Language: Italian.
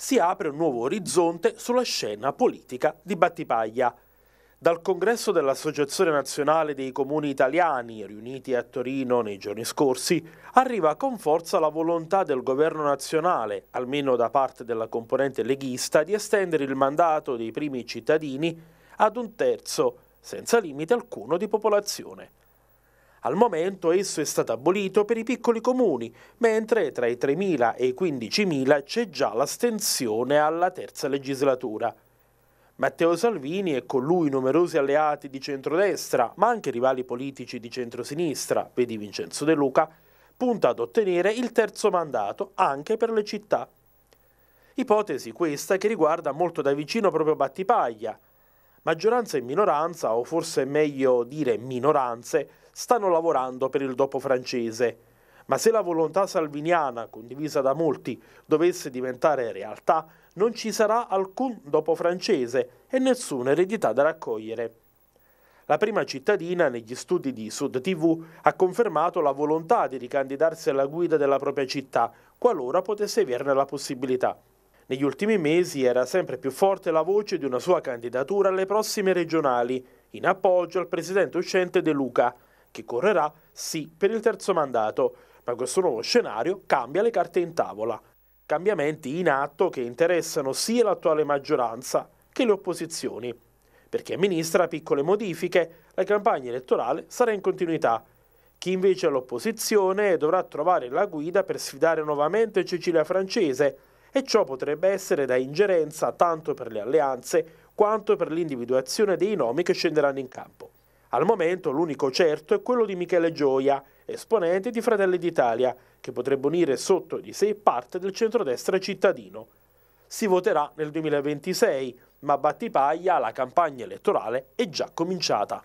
si apre un nuovo orizzonte sulla scena politica di Battipaglia. Dal congresso dell'Associazione Nazionale dei Comuni Italiani, riuniti a Torino nei giorni scorsi, arriva con forza la volontà del governo nazionale, almeno da parte della componente leghista, di estendere il mandato dei primi cittadini ad un terzo, senza limite alcuno di popolazione. Al momento esso è stato abolito per i piccoli comuni, mentre tra i 3.000 e i 15.000 c'è già l'astensione alla terza legislatura. Matteo Salvini e con lui numerosi alleati di centrodestra, ma anche rivali politici di centrosinistra, vedi Vincenzo De Luca, punta ad ottenere il terzo mandato anche per le città. Ipotesi questa che riguarda molto da vicino proprio Battipaglia, maggioranza e minoranza, o forse meglio dire minoranze, stanno lavorando per il dopo francese. Ma se la volontà salviniana, condivisa da molti, dovesse diventare realtà, non ci sarà alcun dopo francese e nessuna eredità da raccogliere. La prima cittadina negli studi di Sud TV ha confermato la volontà di ricandidarsi alla guida della propria città, qualora potesse averne la possibilità. Negli ultimi mesi era sempre più forte la voce di una sua candidatura alle prossime regionali, in appoggio al presidente uscente De Luca, che correrà sì per il terzo mandato, ma questo nuovo scenario cambia le carte in tavola. Cambiamenti in atto che interessano sia l'attuale maggioranza che le opposizioni. Per chi amministra piccole modifiche, la campagna elettorale sarà in continuità. Chi invece è all'opposizione dovrà trovare la guida per sfidare nuovamente Cecilia Francese, e ciò potrebbe essere da ingerenza tanto per le alleanze quanto per l'individuazione dei nomi che scenderanno in campo. Al momento l'unico certo è quello di Michele Gioia, esponente di Fratelli d'Italia, che potrebbe unire sotto di sé parte del centrodestra cittadino. Si voterà nel 2026, ma Battipaglia la campagna elettorale è già cominciata.